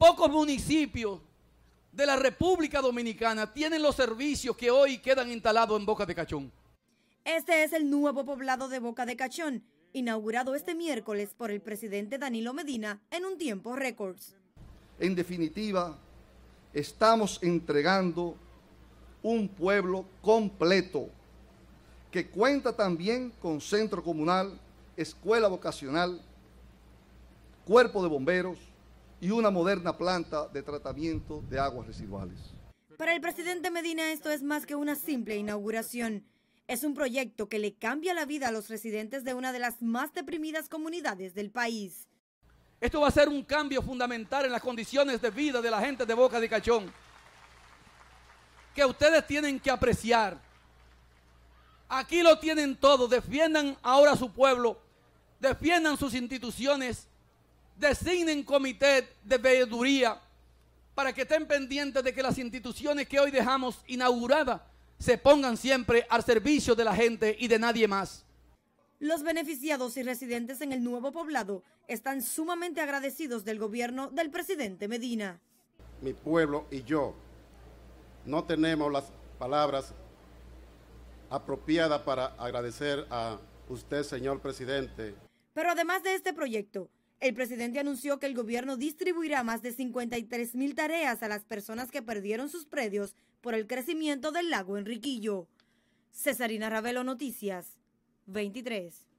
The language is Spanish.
Pocos municipios de la República Dominicana tienen los servicios que hoy quedan instalados en Boca de Cachón. Este es el nuevo poblado de Boca de Cachón, inaugurado este miércoles por el presidente Danilo Medina en un tiempo récord. En definitiva, estamos entregando un pueblo completo que cuenta también con centro comunal, escuela vocacional, cuerpo de bomberos, y una moderna planta de tratamiento de aguas residuales. Para el presidente Medina esto es más que una simple inauguración. Es un proyecto que le cambia la vida a los residentes de una de las más deprimidas comunidades del país. Esto va a ser un cambio fundamental en las condiciones de vida de la gente de Boca de Cachón, que ustedes tienen que apreciar. Aquí lo tienen todo, defiendan ahora su pueblo, defiendan sus instituciones, designen comité de veeduría para que estén pendientes de que las instituciones que hoy dejamos inauguradas se pongan siempre al servicio de la gente y de nadie más. Los beneficiados y residentes en el nuevo poblado están sumamente agradecidos del gobierno del presidente Medina. Mi pueblo y yo no tenemos las palabras apropiadas para agradecer a usted, señor presidente. Pero además de este proyecto, el presidente anunció que el gobierno distribuirá más de 53 mil tareas a las personas que perdieron sus predios por el crecimiento del lago Enriquillo. Cesarina Ravelo Noticias, 23.